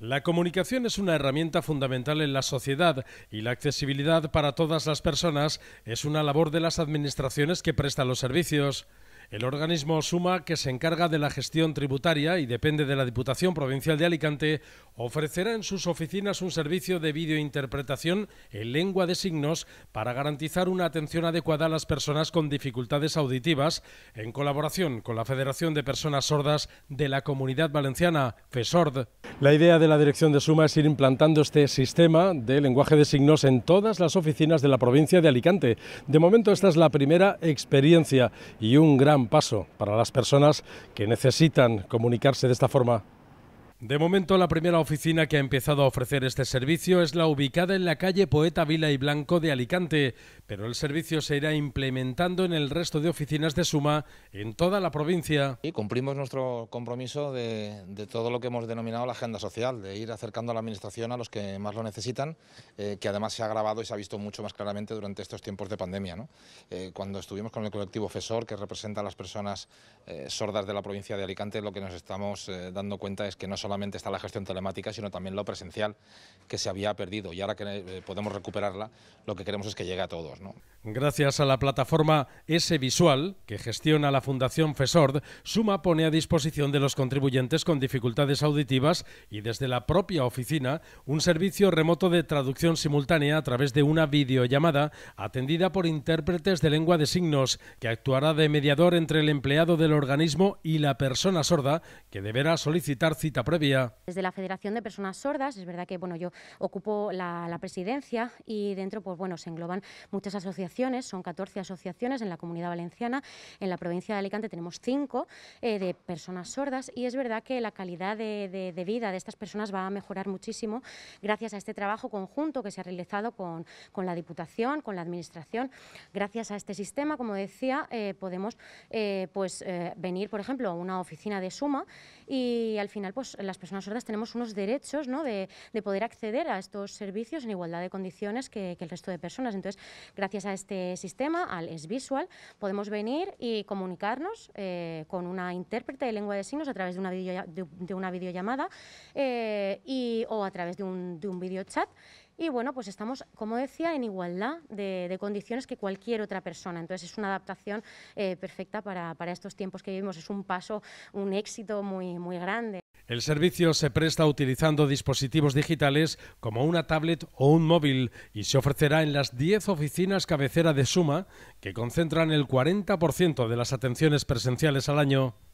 La comunicación es una herramienta fundamental en la sociedad y la accesibilidad para todas las personas es una labor de las administraciones que prestan los servicios. El organismo SUMA, que se encarga de la gestión tributaria y depende de la Diputación Provincial de Alicante, ofrecerá en sus oficinas un servicio de videointerpretación en lengua de signos para garantizar una atención adecuada a las personas con dificultades auditivas, en colaboración con la Federación de Personas Sordas de la Comunidad Valenciana, FESORD. La idea de la dirección de SUMA es ir implantando este sistema de lenguaje de signos en todas las oficinas de la provincia de Alicante. De momento esta es la primera experiencia y un gran paso para las personas que necesitan comunicarse de esta forma. De momento, la primera oficina que ha empezado a ofrecer este servicio es la ubicada en la calle Poeta Vila y Blanco de Alicante, pero el servicio se irá implementando en el resto de oficinas de Suma en toda la provincia. Y cumplimos nuestro compromiso de, todo lo que hemos denominado la agenda social, de ir acercando a la Administración a los que más lo necesitan, eh, que además se ha agravado y se ha visto mucho más claramente durante estos tiempos de pandemia. ¿no? Eh, cuando estuvimos con el colectivo FESOR, que representa a las personas eh, sordas de la provincia de Alicante, lo que nos estamos dando cuenta es que no solo solamente está la gestión telemática, sino también lo presencial que se había perdido. Y ahora que eh, podemos recuperarla, lo que queremos es que llegue a todos. ¿no? Gracias a la plataforma S Visual, que gestiona la Fundación FESORD, Suma pone a disposición de los contribuyentes con dificultades auditivas y desde la propia oficina un servicio remoto de traducción simultánea a través de una videollamada atendida por intérpretes de lengua de signos, que actuará de mediador entre el empleado del organismo y la persona sorda, que deberá solicitar cita previa desde la Federación de Personas Sordas, es verdad que bueno, yo ocupo la, presidencia y dentro pues, bueno, se engloban muchas asociaciones, son 14 asociaciones en la Comunidad Valenciana, en la provincia de Alicante tenemos 5 eh, de personas sordas y es verdad que la calidad de, vida de estas personas va a mejorar muchísimo gracias a este trabajo conjunto que se ha realizado con, la Diputación, con la Administración. Gracias a este sistema, como decía, eh, podemos eh, pues, venir, por ejemplo, a una oficina de suma y al final pues, las personas sordas tenemos unos derechos de, poder acceder a estos servicios en igualdad de condiciones que, el resto de personas. Entonces, gracias a este sistema, al Es Visual, podemos venir y comunicarnos eh, con una intérprete de lengua de signos a través de una, de, videollamada eh, o a través de un, de un videochat. Y bueno, pues estamos, como decía, en igualdad de, condiciones que cualquier otra persona. Entonces es una adaptación eh, perfecta para, estos tiempos que vivimos. Es un paso, un éxito muy, muy grande. El servicio se presta utilizando dispositivos digitales como una tablet o un móvil y se ofrecerá en las 10 oficinas cabecera de Suma, que concentran el 40% de las atenciones presenciales al año.